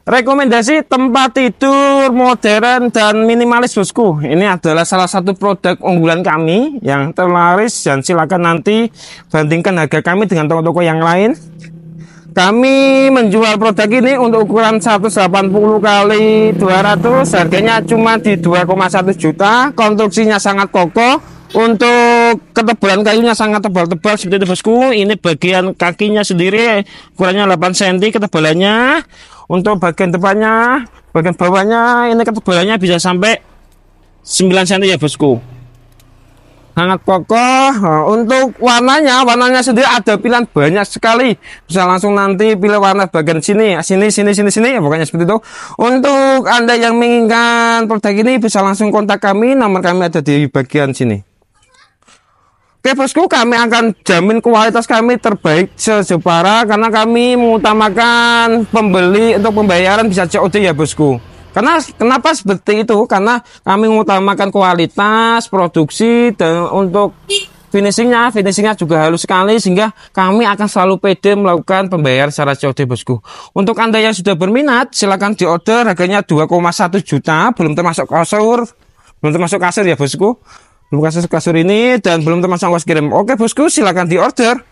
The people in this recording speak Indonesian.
Rekomendasi tempat tidur modern dan minimalis bosku. Ini adalah salah satu produk unggulan kami yang terlaris dan silakan nanti bandingkan harga kami dengan toko-toko yang lain. Kami menjual produk ini untuk ukuran 180 kali 200 harganya cuma di 2,1 juta. Konstruksinya sangat kokoh. Untuk ketebalan kayunya sangat tebal-tebal seperti itu bosku. Ini bagian kakinya sendiri ukurannya 8 cm ketebalannya untuk bagian depannya bagian bawahnya ini ketebalannya kan bisa sampai 9 cm ya bosku hangat kokoh nah, untuk warnanya warnanya sendiri ada pilihan banyak sekali bisa langsung nanti pilih warna bagian sini sini sini sini sini ya pokoknya seperti itu untuk anda yang menginginkan produk ini bisa langsung kontak kami nomor kami ada di bagian sini Oke bosku, kami akan jamin kualitas kami terbaik sejepara karena kami mengutamakan pembeli untuk pembayaran bisa COD ya bosku. Karena kenapa seperti itu? Karena kami mengutamakan kualitas produksi dan untuk finishingnya, finishingnya juga halus sekali sehingga kami akan selalu pede melakukan pembayaran secara COD bosku. Untuk anda yang sudah berminat, silahkan di order harganya 2,1 juta, belum termasuk kasur, belum termasuk kasur ya bosku belum kasus kasur ini dan belum termasuk ongkos kirim. Oke bosku, silakan diorder.